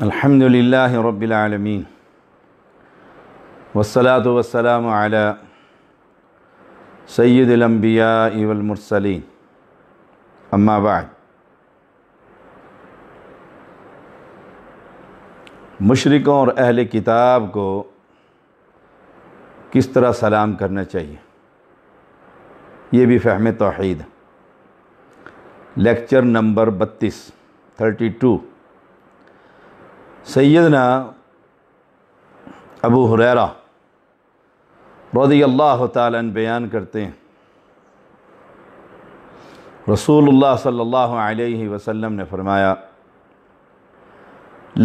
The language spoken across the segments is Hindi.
الحمد لله رب العالمين والصلاة والسلام على سيد الأنبياء والمرسلين أما بعد मशरक़ों और अहल किताब को किस तरह सलाम करना चाहिए ये भी फहम तोहद लेक्चर नंबर बत्तीस थर्टी टू सैदना अबू हुरैरा रदी अल्लाह तन बयान करते हैं रसूलुल्लाह सल्लल्लाहु अलैहि वसल्लम ने फरमाया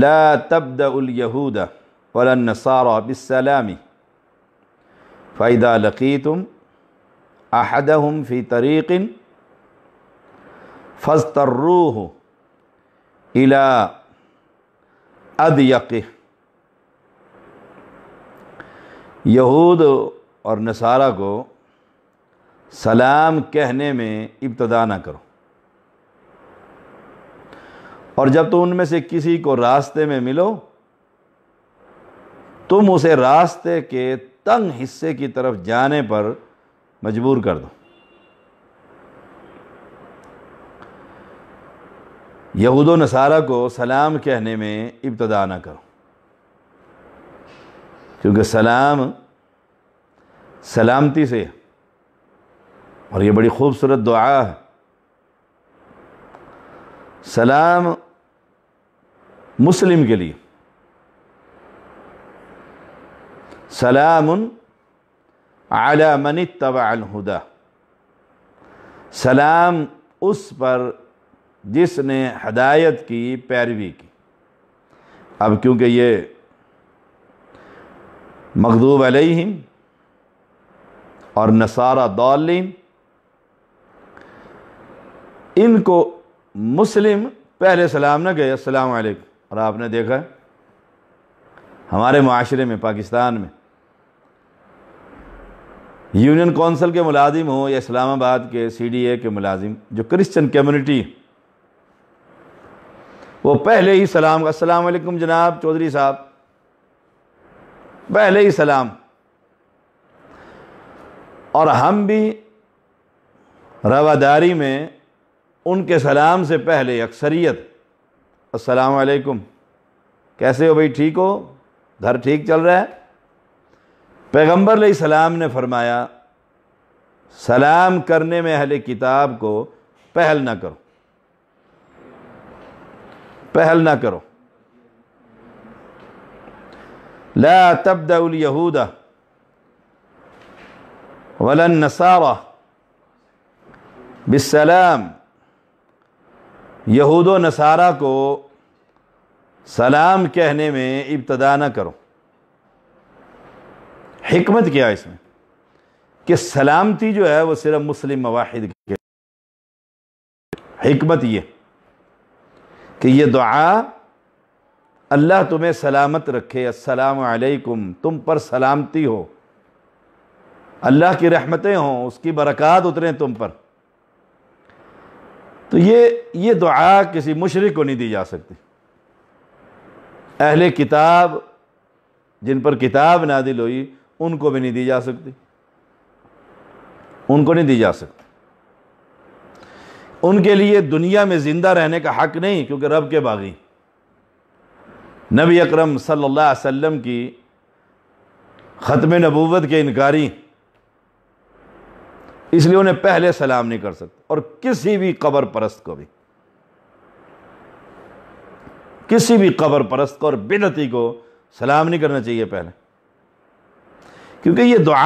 ला तबदलयहूद वलनसारा बिसलामी फ़ैदा लकी तुम अहदहम फ़ी तरीक़िन फ़स्तर्रूह इला अदयक यहूद और नसारा को सलाम कहने में इब्तदा ना करो और जब तो उनमें से किसी को रास्ते में मिलो तुम उसे रास्ते के तंग हिस्से की तरफ जाने पर मजबूर कर दो यहूद नसारा को सलाम कहने में इब्तदा ना करो क्योंकि सलाम सलामती से और ये बड़ी खूबसूरत दुआ है सलाम मुस्लिम के लिए सलाम मनी तबा तबादा सलाम उस पर जिसने हदायत की पैरवी की अब क्योंकि ये मखदूब अलहिम और नसारा दौलिन इनको मुस्लिम पहले सलाम न गए अस्सलाम वालेकुम और आपने देखा हमारे माशरे में पाकिस्तान में यूनियन कौंसिल के मुलाजिम हो या इस्लामाबाद के सी डी ए के मुलाजिम जो क्रिश्चन कम्युनिटी है वो पहले ही सलाम अस्सलाम वालेकुम जनाब चौधरी साहब पहले ही सलाम और हम भी रवादारी में उनके सलाम से पहले अक्सरियत वालेकुम कैसे हो भाई ठीक हो घर ठीक चल रहा है पैगम्बर सलाम ने फरमाया सलाम करने में अहले किताब को पहल ना करो पहल ना करो ला तबदाउल यहूद वलन नसारा बिसलाम यहूद नसारा को सलाम कहने में इब्तदा ना करो हमत क्या है इसमें कि सलामती जो है वो सिर्फ मुस्लिम मवाहिद की हमत ये कि ये दुआ अल्लाह तुम्हें सलामत रखे असलकुम तुम पर सलामती हो अल्लाह की रहमतें हों उसकी बरक़ात उतरें तुम पर तो ये ये दुआ किसी मुशरक को नहीं दी जा सकती अहले किताब जिन पर किताब नादिल हुई उनको भी नहीं दी जा सकती उनको नहीं दी जा सकती उनके लिए दुनिया में ज़िंदा रहने का हक नहीं क्योंकि रब के बागी नबी अकरम सल्लल्लाहु अलैहि वसल्लम की ख़त्म नबूवत के इनकारी इसलिए उन्हें पहले सलाम नहीं कर सकते और किसी भी कबर परस्त को भी किसी भी कबर परस्त को और बिनती को सलाम नहीं करना चाहिए पहले क्योंकि ये दुआ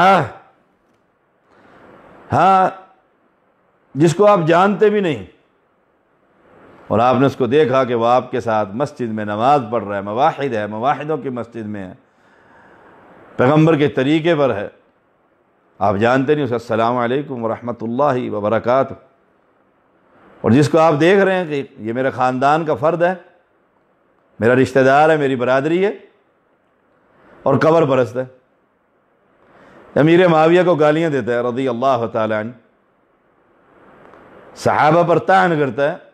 हाँ जिसको आप जानते भी नहीं और आपने उसको देखा कि वह आपके साथ मस्जिद में नमाज पढ़ रहा है मवाहिद है मवाहिदों की मस्जिद में है पैगम्बर के तरीके पर है आप जानते नहीं उसका सलामकुम वरहमतुल्ला वबरकत और जिसको आप देख रहे हैं कि ये मेरा ख़ानदान का फ़र्द है मेरा रिश्तेदार है मेरी बरदरी है और कबर परस्त है अमीर माविया को गालियाँ देता है रदी अल्लाह तन सहाबा पर तान करता है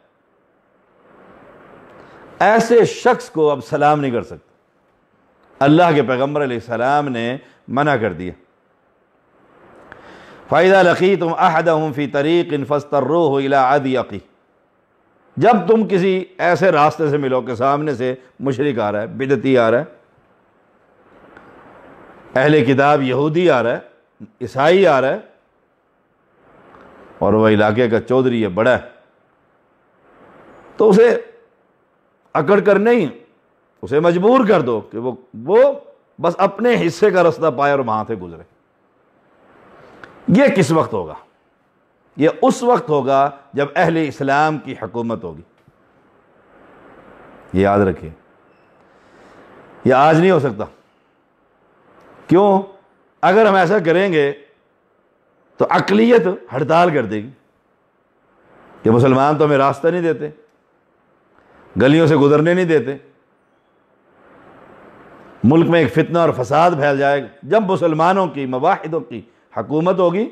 ऐसे शख्स को अब सलाम नहीं कर सकते अल्लाह के पैगम्बर सलाम ने मना कर दिया फ़ायदा लकी तुम अहद फी तरीक इनफस्तर्रो हो इला आदि अकी जब तुम किसी ऐसे रास्ते से मिलो के सामने से मुशरक आ रहा है बिदती आ रहा है अहले किताब यहूदी आ रहा है ईसाई आ रहा है और वह इलाके का चौधरी है बड़ा है तो उसे अकड़ कर नहीं उसे मजबूर कर दो कि वो वो बस अपने हिस्से का रास्ता पाए और वहां से गुजरे ये किस वक्त होगा ये उस वक्त होगा जब अहले इस्लाम की हकूमत होगी ये याद रखिए ये आज नहीं हो सकता क्यों अगर हम ऐसा करेंगे तो अकलीत हड़ताल कर देगी कि मुसलमान तो हमें रास्ता नहीं देते गलियों से गुजरने नहीं देते मुल्क में एक फितना और फसाद फैल जाएगा जब मुसलमानों की मवाहिदों की हकूमत होगी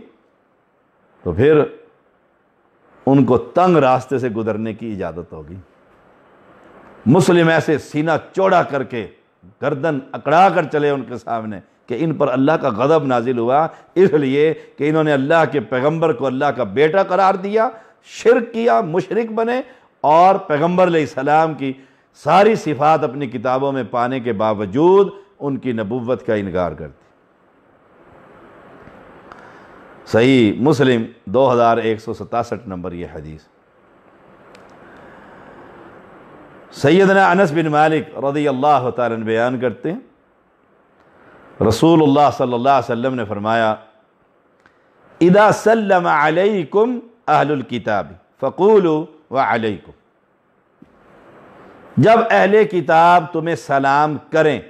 तो फिर उनको तंग रास्ते से गुजरने की इजाज़त होगी मुस्लिम ऐसे सीना चौड़ा करके गर्दन अकड़ा कर चले उनके सामने कि इन पर अल्लाह का गदब नाजिल हुआ इसलिए कि इन्होंने अल्लाह के पैगम्बर को अल्लाह का बेटा करार दिया शिर किया मुशरक बने और पैगम्बर सलाम की सारी सिफात अपनी किताबों में पाने के बावजूद उनकी नबूवत का इनकार कर दी सही मुस्लिम दो हज़ार एक सौ सतासठ नंबर यह हदीस सैदना अनस बिन मालिक रदी अल्लाह तन बयान करते हैं रसूल सल्ला वम ने फरमाया इदा सल्लम अलैकुम अहलुल किताब फ़कूल व अलैकुम जब अहले किताब तुम्हें सलाम करें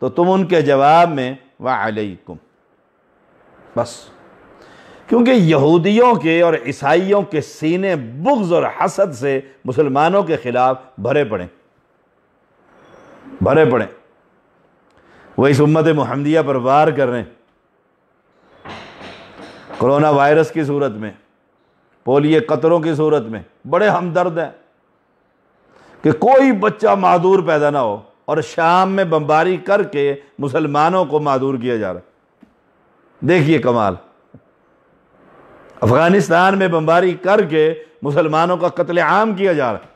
तो तुम उनके जवाब में व अलैकुम बस क्योंकि यहूदियों के और ईसाइयों के सीने बुग्ज और हसद से मुसलमानों के खिलाफ भरे पड़े भरे पड़े वो इस उम्मत महमदिया पर वार कर रहे हैं कोरोना वायरस की सूरत में पोलियो कतरों की सूरत में बड़े हमदर्द हैं कि कोई बच्चा मादूर पैदा ना हो और शाम में बमबारी करके मुसलमानों को मादूर किया जा रहा देखिए कमाल अफगानिस्तान में बमबारी करके मुसलमानों का आम किया जा रहा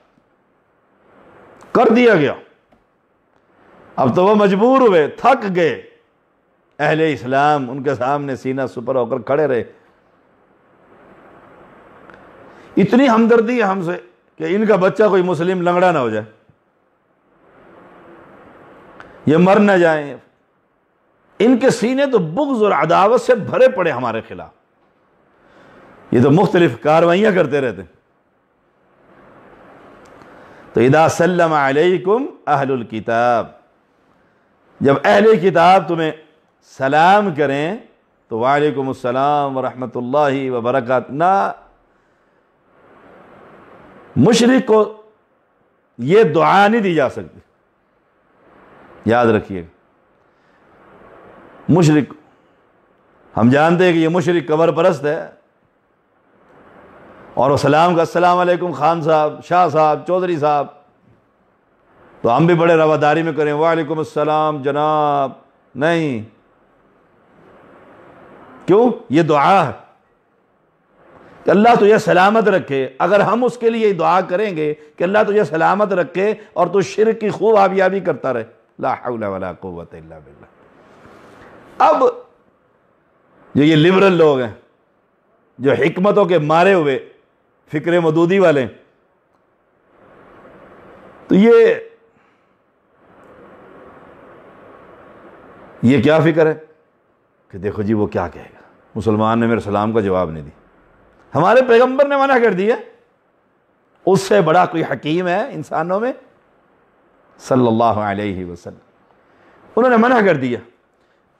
कर दिया गया अब तो वह मजबूर हुए थक गए अहले इस्लाम उनके सामने सीना सुपर होकर खड़े रहे इतनी हमदर्दी है हमसे कि इनका बच्चा कोई मुस्लिम लंगड़ा ना हो जाए ये मर ना जाए इनके सीने तो बुग्ज और अदावत से भरे पड़े हमारे खिलाफ ये तो मुख्तलिफ कार्रवाइयां करते रहते तो इदा सल्लम अलैकुम अहलुल किताब जब अहले किताब तुम्हें सलाम करें तो वालेकुम अस्सलाम वरहमतुल्लाह व ना मुशरक को ये दुआ नहीं दी जा सकती याद रखिएगा मुशरक हम जानते हैं कि ये मुशरक कबर परस्त है और सलाम का सलाम अलैकुम खान साहब शाह साहब चौधरी साहब तो हम भी बड़े रवादारी में करें वालेकुम अस्सलाम जनाब नहीं क्यों ये दुआ है कि अल्लाह तुझे तो सलामत रखे अगर हम उसके लिए दुआ करेंगे कि अल्लाह तुझे तो सलामत रखे और तू तो शिर की खूब आबियाबी करता रहे लावत अब जो ये लिबरल लोग हैं जो हमतों के मारे हुए फिक्र मदूदी वाले तो ये ये क्या फ़िक्र है कि देखो जी वो क्या कहेगा मुसलमान ने मेरे सलाम का जवाब नहीं दी हमारे पैगंबर ने मना कर दिया उससे बड़ा कोई हकीम है इंसानों में सल्लल्लाहु अलैहि वसल्लम उन्होंने मना कर दिया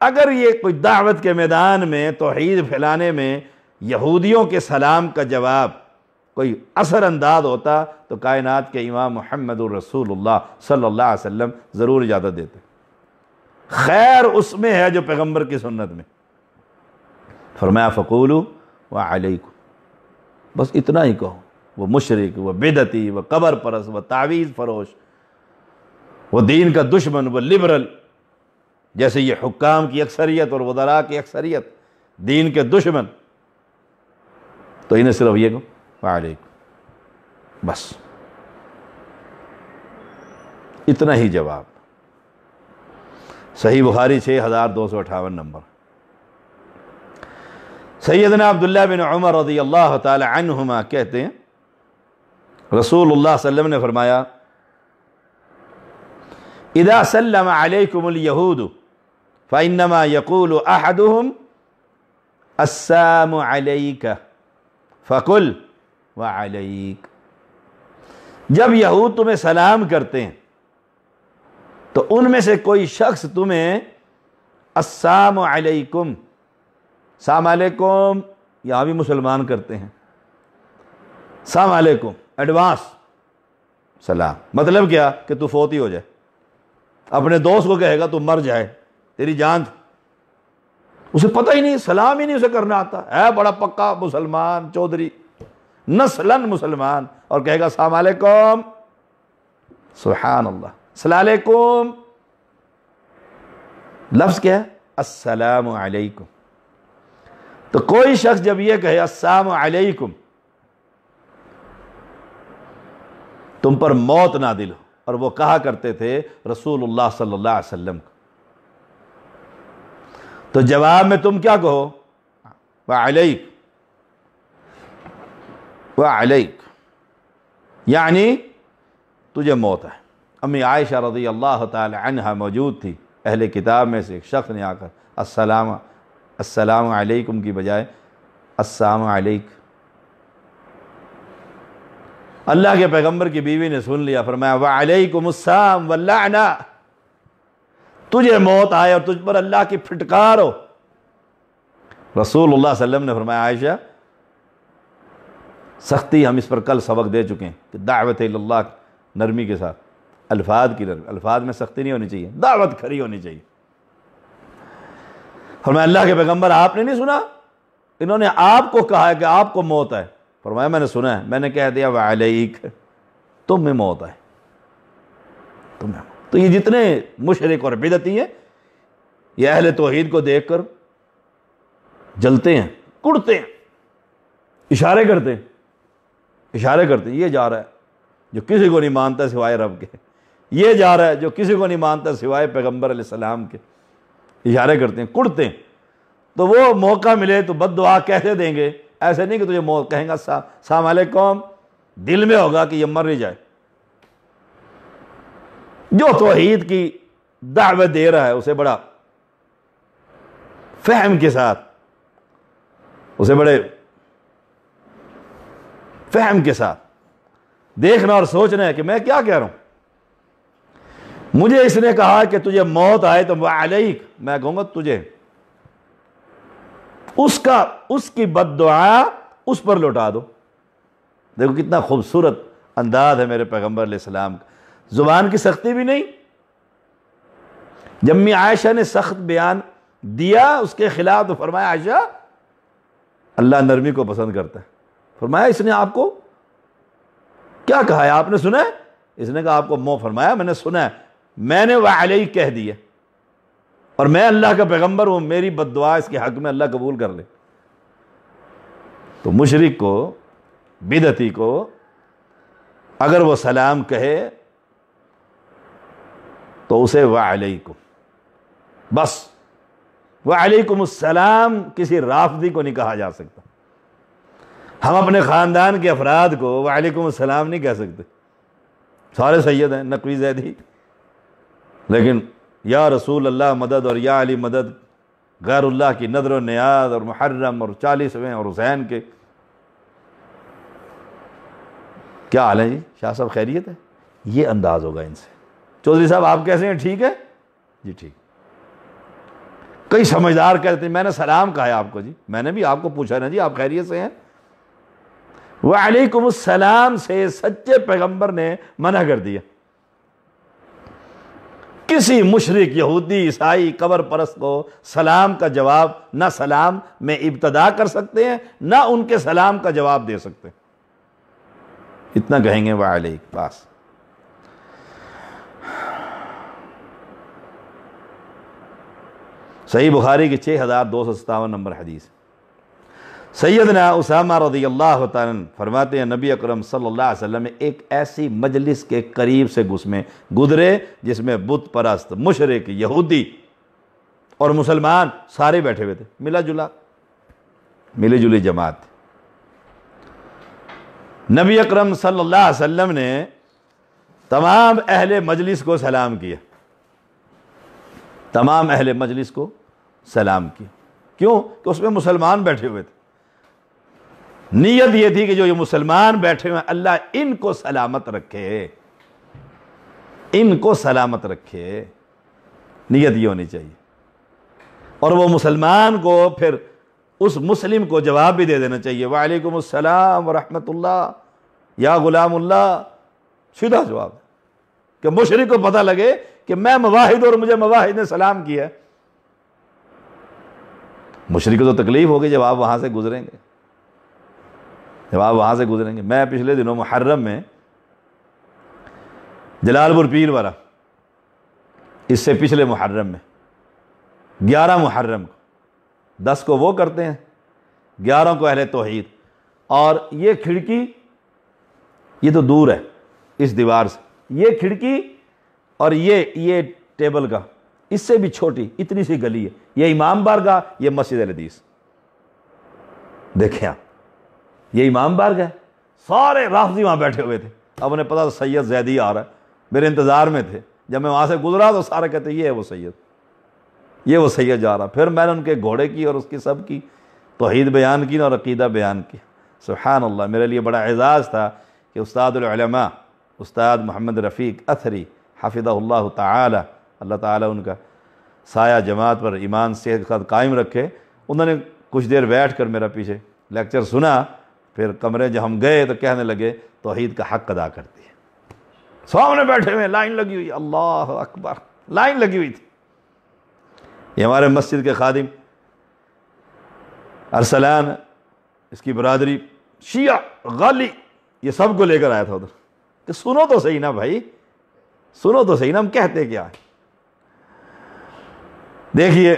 अगर ये कोई दावत के मैदान में तोहद फैलाने में यहूदियों के सलाम का जवाब कोई असरअंदाज होता तो कायनात के इमाम मोहम्मद रसूलुल्लाह सल्लल्लाहु अलैहि वसल्लम ज़रूर इजाज़त देते खैर उसमें है जो पैगम्बर की सुन्नत में फरमाया फ़कूल व को बस इतना ही कहो वह मुशरक वह बेदती वह कबर परस वह तावीज़ फरोश वह दीन का दुश्मन वह लिबरल जैसे ये हुक्काम की अक्सरियत और वदरा की अक्सरियत दीन के दुश्मन तो इन्हें सिर्फ ये कहो वालेकुम बस इतना ही जवाब सही बुखारी छः हज़ार दो सौ अठावन नंबर सैदना अब्दुल्ला बिन उमर रदी अल्लाह तुमा कहते हैं रसूल वसम ने फरमाया इदा सल्लम अलैकुमूद फ़ैनमा यकूल अहदुम अस्सलाम फ़कुल व जब यहूद तुम्हें सलाम करते हैं तो उनमें से कोई शख्स तुम्हें अस्साम अलैकुम साम अलैकुम यहाँ भी मुसलमान करते हैं साम अलैकुम एडवांस सलाम मतलब क्या कि तू फोती हो जाए अपने दोस्त को कहेगा तू मर जाए तेरी जान उसे पता ही नहीं सलाम ही नहीं उसे करना आता है बड़ा पक्का मुसलमान चौधरी नस्लन मुसलमान और कहेगा साम अलैकुम सुहान अल्लाह सलाकुम लफ्ज़ क्या है असलकुम तो कोई शख्स जब यह कहे असलकुम तुम पर मौत ना हो और वो कहा करते थे रसूलुल्लाह सल्लल्लाहु अलैहि वसल्लम को तो जवाब में तुम क्या कहो वालक वालक यानी तुझे मौत है अम्मी आयशा रज़ी अल्लाह तहा मौजूद थी अहले किताब में से एक शख्स ने आकर अस्सलाम अस्सलाम अलैकुम की बजाय अस्सलाम अलैक अल्लाह के पैगम्बर की बीवी ने सुन लिया फरमाया वालेकुमस्सलाम वल्लाना तुझे मौत आए और तुझ पर अल्लाह की फिटकार हो रसूल वसल्लम ने फरमाया आयशा सख्ती हम इस पर कल सबक दे चुके हैं कि दावत नरमी के साथ अल्फाज की तरफ अल्फाज में सख्ती नहीं होनी चाहिए दावत खड़ी होनी चाहिए फरमाया अल्लाह के पैगम्बर आपने नहीं सुना इन्होंने आपको कहा है कि आपको मौत है फरमाया मैंने सुना है मैंने कह दिया तुम तुम्हें मौत है तुम्हें तो ये जितने मुशरक और बिदती हैं ये अहल तोहद को देख कर जलते हैं कुड़ते हैं इशारे करते हैं इशारे करते हैं ये जा रहा है जो किसी को नहीं मानता सिवाय रब के ये जा रहा है जो किसी को नहीं मानता सिवाय पैगम्बर सलाम के इशारे करते हैं कुड़ते हैं तो वो मौका मिले तो बद दुआ कैसे देंगे ऐसे नहीं कि तुझे मौत कहेंगे सा, सामाले कौम दिल में होगा कि ये मर ही जाए जो तोहहीद की दावत दे रहा है उसे बड़ा फहम के साथ उसे बड़े फहम के साथ देखना और सोचना है कि मैं क्या कह रहा हूं मुझे इसने कहा कि तुझे मौत आए तो अलग मैं कहूंगा तुझे उसका उसकी बद उस पर लौटा दो देखो कितना खूबसूरत अंदाज है मेरे पैगम्बर सलाम का ज़ुबान की सख्ती भी नहीं जम्मी आयशा ने सख्त बयान दिया उसके खिलाफ तो फरमाया आयशा अल्लाह नरमी को पसंद करता है फरमाया इसने आपको क्या कहा है आपने सुना है इसने कहा आपको मोह फरमाया मैंने सुना है मैंने वाले कह दिया और मैं अल्लाह का पैगंबर हूं मेरी बदवा इसके हक में अल्लाह कबूल कर ले तो मुशरक को बिदती को अगर वो सलाम कहे तो उसे वालेकुम बस वालेकुमसलाम किसी राफदी को नहीं कहा जा सकता हम अपने ख़ानदान के अफराद को वालेकुम सलाम नहीं कह सकते सारे सैयद हैं नकवी जैदी लेकिन या रसूल अल्लाह मदद और या अली मदद गैरुल्लाह की नदर व और मुहर्रम और चालीसवें और हुसैन के क्या हाल है जी शाह साहब खैरियत है ये अंदाज होगा इनसे चौधरी साहब आप कैसे हैं ठीक है जी ठीक कई समझदार कहते हैं मैंने सलाम कहा है आपको जी मैंने भी आपको पूछा ना जी आप खैरियत से हैं वालेकुम सलाम से सच्चे पैगंबर ने मना कर दिया किसी मुशरक यहूदी ईसाई कबर परस को सलाम का जवाब ना सलाम में इब्तदा कर सकते हैं ना उनके सलाम का जवाब दे सकते हैं इतना कहेंगे वाले पास सही बुखारी के छः हज़ार दो सौ सतावन नंबर हदीस सैदना उसामा रदी अल्लाह फरमाते हैं नबी अकरम सल्लल्लाहु अलैहि वसल्लम एक ऐसी मजलिस के करीब से घुस में गुजरे जिसमें बुत परस्त मुशरक यहूदी और मुसलमान सारे बैठे हुए थे मिला जुला मिली जुली जमात नबी अकरम सल्लल्लाहु अलैहि वसल्लम ने तमाम अहले मजलिस को सलाम किया तमाम अहले मजलिस को सलाम किया क्यों कि उसमें मुसलमान बैठे हुए थे नीयत ये थी कि जो ये मुसलमान बैठे हुए हैं अल्लाह इनको सलामत रखे इनको सलामत रखे नीयत ये होनी चाहिए और वो मुसलमान को फिर उस मुस्लिम को जवाब भी दे देना चाहिए वालेकुम अस्सलाम वरहमतुल्ला या गुलामुल्ला सीधा जवाब कि मुशरक को पता लगे कि मैं मवाहिद और मुझे मवाहिद ने सलाम किया मुशरक को तो तकलीफ होगी जब आप वहां से गुजरेंगे जब आप वहाँ से गुजरेंगे मैं पिछले दिनों मुहर्रम में जलालपुर पीर वाला इससे पिछले मुहर्रम में ग्यारह मुहर्रम को दस को वो करते हैं ग्यारह को अहले तोहहीद और ये खिड़की ये तो दूर है इस दीवार से ये खिड़की और ये ये टेबल का इससे भी छोटी इतनी सी गली है ये इमाम बार का ये मस्जिद अलदीस देखें आप ये इमाम बार गए सारे राफजी वहाँ बैठे हुए थे अब उन्हें पता सैयद जैदी आ रहा है मेरे इंतज़ार में थे जब मैं वहाँ से गुजरा तो सारे कहते ये है वो सैयद ये वो सैयद जा रहा फिर मैंने उनके घोड़े की और उसकी सब की तोहद बयान की और अकीदा बयान की सुबहान अल्लाह मेरे लिए बड़ा एजाज़ था कि उस्तादलमा उस्ताद मोहम्मद रफ़ीक अथरी हाफिदल तल्ला ताली उनका साया जमात पर ईमान सेहत कायम रखे उन्होंने कुछ देर बैठ कर मेरा पीछे लेक्चर सुना फिर कमरे जब हम गए तो कहने लगे तोहहीद का हक अदा करती है सामने बैठे हुए लाइन लगी हुई अल्लाह अकबर लाइन लगी हुई थी ये हमारे मस्जिद के खादिम अरसलान इसकी बरदरी शिया गाली ये सब को लेकर आया था उधर कि सुनो तो सही ना भाई सुनो तो सही ना हम कहते क्या है देखिए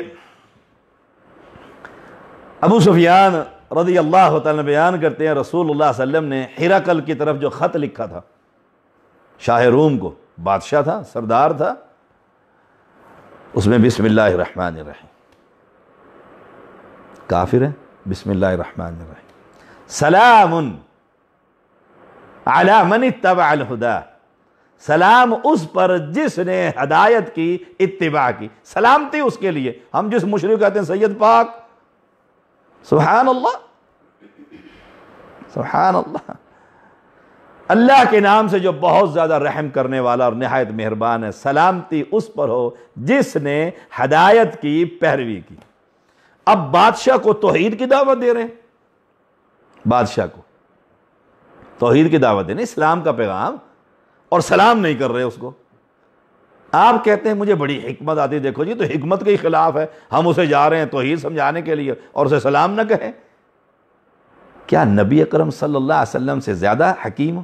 अबू सुफियान रदी अल्लाह तयान करते हैं रसूल ने हिराकल की तरफ जो ख़त लिखा था शाह रूम को बादशाह था सरदार था उसमें बिसमिल्लाम काफिर है बिसमिल्लाम सलाम तब अलहुदा सलाम उस पर जिसने हदायत की इत्तिबा की सलामती उसके लिए हम जिस मुशरू कहते हैं सैयद पाक सुबहान अल्लाह सुबहान अल्लाह अल्लाह के नाम से जो बहुत ज़्यादा रहम करने वाला और नहायत मेहरबान है सलामती उस पर हो जिसने हदायत की पैरवी की अब बादशाह को तोहीद की दावत दे रहे हैं बादशाह को तोहीद की दावत देने इस्लाम का पैगाम और सलाम नहीं कर रहे उसको आप कहते हैं मुझे बड़ी हिकमत आती देखो जी तो हिकमत के खिलाफ है हम उसे जा रहे हैं तो ही समझाने के लिए और उसे सलाम न कहें क्या नबी अकरम सल्लल्लाहु अलैहि वसल्लम से ज़्यादा हकीम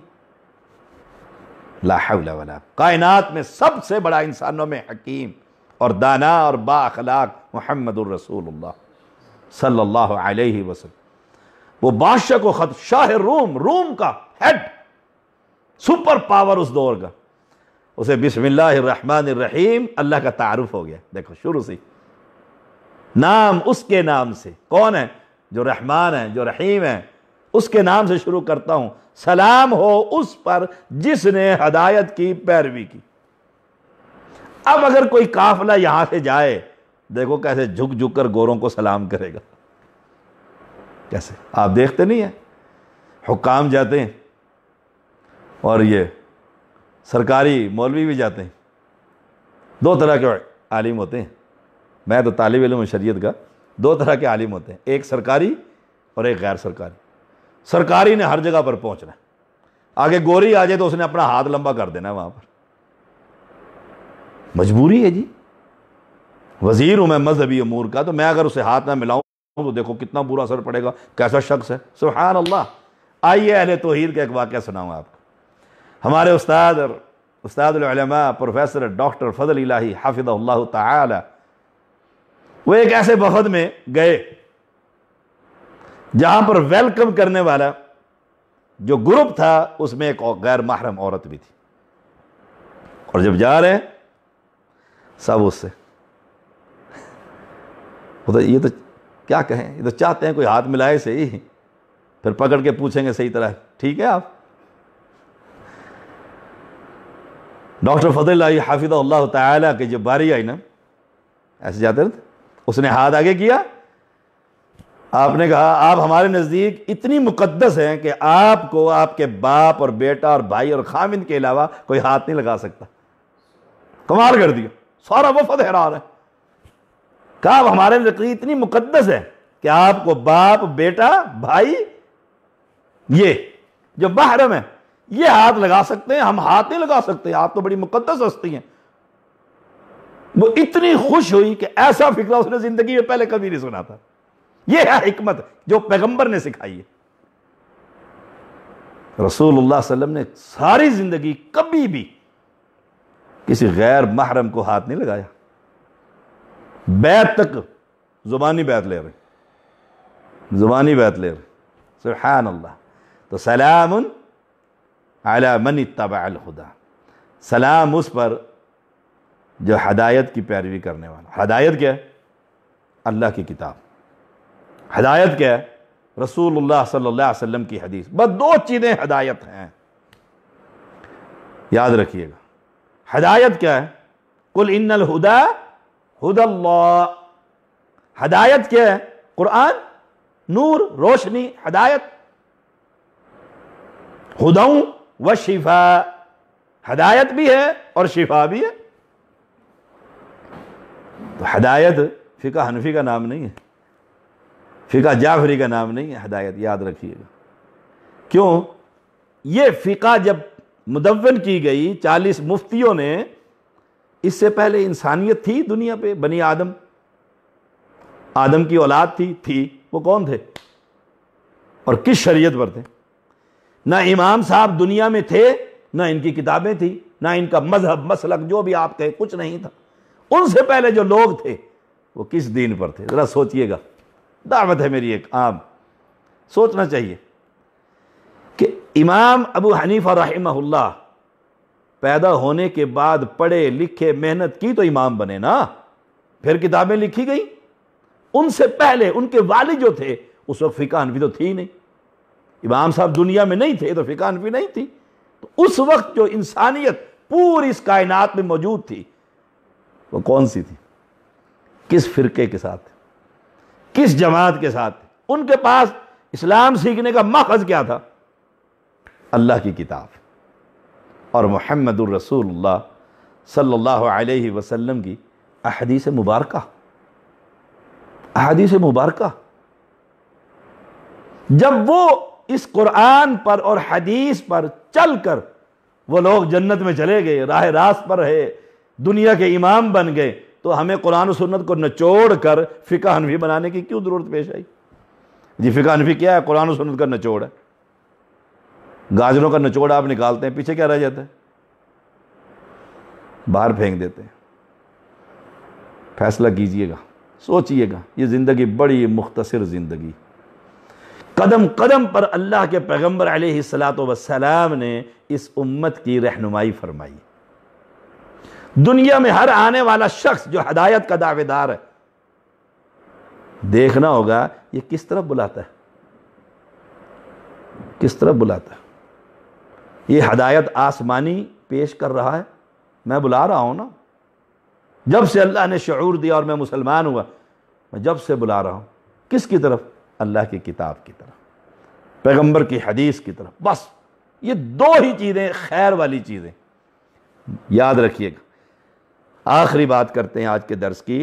लाला कायनात में सबसे बड़ा इंसानों में हकीम और दाना और बाखलाक मोहम्मद रसूल वो बादशाह को ख़त शाह रूम रूम का हेड सुपर पावर उस दौर का उसे बिसमीम अल्लाह का तारुफ हो गया देखो शुरू से नाम उसके नाम से कौन है जो रहमान है जो रहीम है उसके नाम से शुरू करता हूं सलाम हो उस पर जिसने हदायत की पैरवी की अब अगर कोई काफिला यहां से जाए देखो कैसे झुक झुक कर गोरों को सलाम करेगा कैसे आप देखते नहीं है हुकाम जाते हैं और ये सरकारी मौलवी भी जाते हैं दो तरह के आलिम होते हैं मैं तो तालब इलम शरीत का दो तरह के आलिम होते हैं एक सरकारी और एक गैर सरकारी सरकारी ने हर जगह पर पहुंचना है आगे गोरी आ जाए तो उसने अपना हाथ लंबा कर देना है वहाँ पर मजबूरी है जी वजीर हूँ मैं मजहबी अमूर का तो मैं अगर उसे हाथ ना मिलाऊँ तो देखो कितना बुरा असर पड़ेगा कैसा शख्स है सुबह अल्लाह आइए अहले तोहिर का एक वाक्य सुनाऊँ आपको हमारे उस्ताद और उस्तादलमा प्रोफेसर डॉक्टर फजल इलाही हाफिद ताला वो एक ऐसे बहुत में गए जहाँ पर वेलकम करने वाला जो ग्रुप था उसमें एक गैर माहरम औरत भी थी और जब जा रहे सब उससे वो तो ये तो क्या कहें ये तो चाहते हैं कोई हाथ मिलाए सही फिर पकड़ के पूछेंगे सही तरह ठीक है आप डॉक्टर लाई हाफिज़ अल्लाह की जब बारी आई ना ऐसे जाते थे उसने हाथ आगे किया आपने कहा आप हमारे नज़दीक इतनी मुकद्दस हैं कि आपको आपके बाप और बेटा और भाई और खामिन के अलावा कोई हाथ नहीं लगा सकता कमाल कर दिया सारा वफद हैरान है कहा आप हमारे नज़दीक इतनी मुकद्दस है कि आपको बाप बेटा भाई ये जो बाहर है ये हाथ लगा सकते हैं हम हाथ नहीं लगा सकते आप तो बड़ी मुकदस हस्ती हैं वो इतनी खुश हुई कि ऐसा फिक्र उसने जिंदगी में पहले कभी नहीं सुना था यह है हिकमत जो पैगंबर ने सिखाई है रसूलुल्लाह वसल्लम ने सारी जिंदगी कभी भी किसी गैर महरम को हाथ नहीं लगाया बैत तक जुबानी बैत ले रहे जुबानी बैत ले रहे सुबह अल्लाह तो सलाम अला मन तबालहुदा सलाम उस पर जो हदायत की पैरवी करने वाला हदायत क्या है अल्लाह की किताब हदायत क्या है रसूल सल्ला वसलम की हदीस बस दो चीज़ें हदायत हैं याद रखिएगा हदायत क्या है कुल इन हुदा हुदल्ला हदायत क्या है कुरान नूर रोशनी हदायत हुदाऊं व शिफा हदायत भी है और शिफा भी है तो हदायत फ़िका हनफी का नाम नहीं है फ़िका जाफरी का नाम नहीं है हदायत याद रखिएगा क्यों ये फ़िका जब मुदवन की गई चालीस मुफ्तियों ने इससे पहले इंसानियत थी दुनिया पे बनी आदम आदम की औलाद थी थी वो कौन थे और किस शरीयत पर थे ना इमाम साहब दुनिया में थे ना इनकी किताबें थी ना इनका मजहब मसलक जो भी आप कहे कुछ नहीं था उनसे पहले जो लोग थे वो किस दिन पर थे ज़रा सोचिएगा दावत है मेरी एक आम सोचना चाहिए कि इमाम अबू हनीफा रहीमहुल्ला पैदा होने के बाद पढ़े लिखे मेहनत की तो इमाम बने ना फिर किताबें लिखी गई उनसे पहले उनके वाले जो थे उस वक्त फिकानवी तो थी नहीं इमाम साहब दुनिया में नहीं थे तो फिकान भी नहीं थी तो उस वक्त जो इंसानियत पूरी इस कायनात में मौजूद थी वो कौन सी थी किस फ़िरके के साथ किस जमात के साथ उनके पास इस्लाम सीखने का मकज क्या था अल्लाह की किताब और मोहम्मद रसूलुल्लाह सल्लल्लाहु अलैहि वसल्लम की अहदीस मुबारक अहदीस मुबारक जब वो इस कुरान पर और हदीस पर चल कर वो लोग जन्नत में चले गए राह रास पर रहे दुनिया के इमाम बन गए तो हमें कुरान और सुन्नत को नचोड़ कर फ़िका हनफी बनाने की क्यों ज़रूरत पेश आई जी फ़िका हनफी क्या है कुरान और सुन्नत का नचोड़ है गाजरों का नचोड़ आप निकालते हैं पीछे क्या रह जाता है बाहर फेंक देते हैं फैसला कीजिएगा सोचिएगा ये ज़िंदगी बड़ी मुख्तसर ज़िंदगी कदम कदम पर अल्लाह के पैगम्बर सलाम ने इस उम्मत की रहनुमाई फरमाई दुनिया में हर आने वाला शख्स जो हदायत का दावेदार है देखना होगा ये किस तरफ बुलाता है किस तरफ बुलाता है ये हदायत आसमानी पेश कर रहा है मैं बुला रहा हूं ना जब से अल्लाह ने शूर दिया और मैं मुसलमान हुआ मैं जब से बुला रहा हूं किसकी तरफ अल्लाह की किताब की तरफ पैगंबर की हदीस की तरफ बस ये दो ही चीज़ें खैर वाली चीज़ें याद रखिएगा आखिरी बात करते हैं आज के दर्स की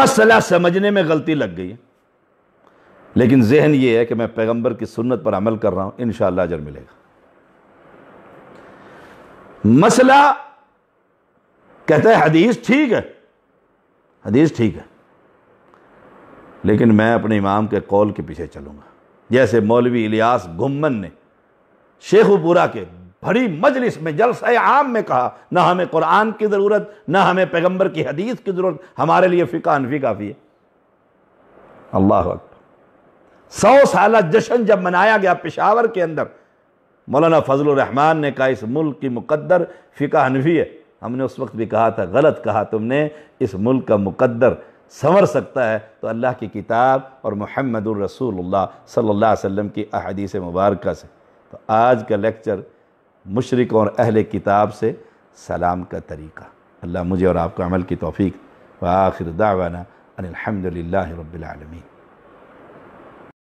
मसला समझने में गलती लग गई है लेकिन जहन ये है कि मैं पैगंबर की सुन्नत पर अमल कर रहा हूं इन अजर मिलेगा मसला कहते हैं हदीस ठीक है हदीस ठीक है लेकिन मैं अपने इमाम के कौल के पीछे चलूँगा जैसे मौलवी इलियास गुम्मन ने शेखपुरा के भरी मजलिस में जलस आम में कहा ना हमें कुरान की ज़रूरत ना हमें पैगम्बर की हदीस की ज़रूरत हमारे लिए फ़िका अनफी काफ़ी है अल्लाह सौ साल जश्न जब मनाया गया पेशावर के अंदर मौलाना फजलान ने कहा इस मुल्क की मुकद्दर फ़िका हनफी है हमने उस वक्त भी कहा था गलत कहा तुमने इस मुल्क का मुकद्दर संवर सकता है तो अल्लाह की किताब और महमद रसूलुल्लाह सल्लल्लाहु अलैहि वसल्लम की अहदीस मुबारक से तो आज का लेक्चर मशरक़ और अहल किताब से सलाम का तरीका अल्लाह मुझे और आपका अमल की तोफ़ी व आखिर दावाना अनिलहमदिल्ला रबालमीन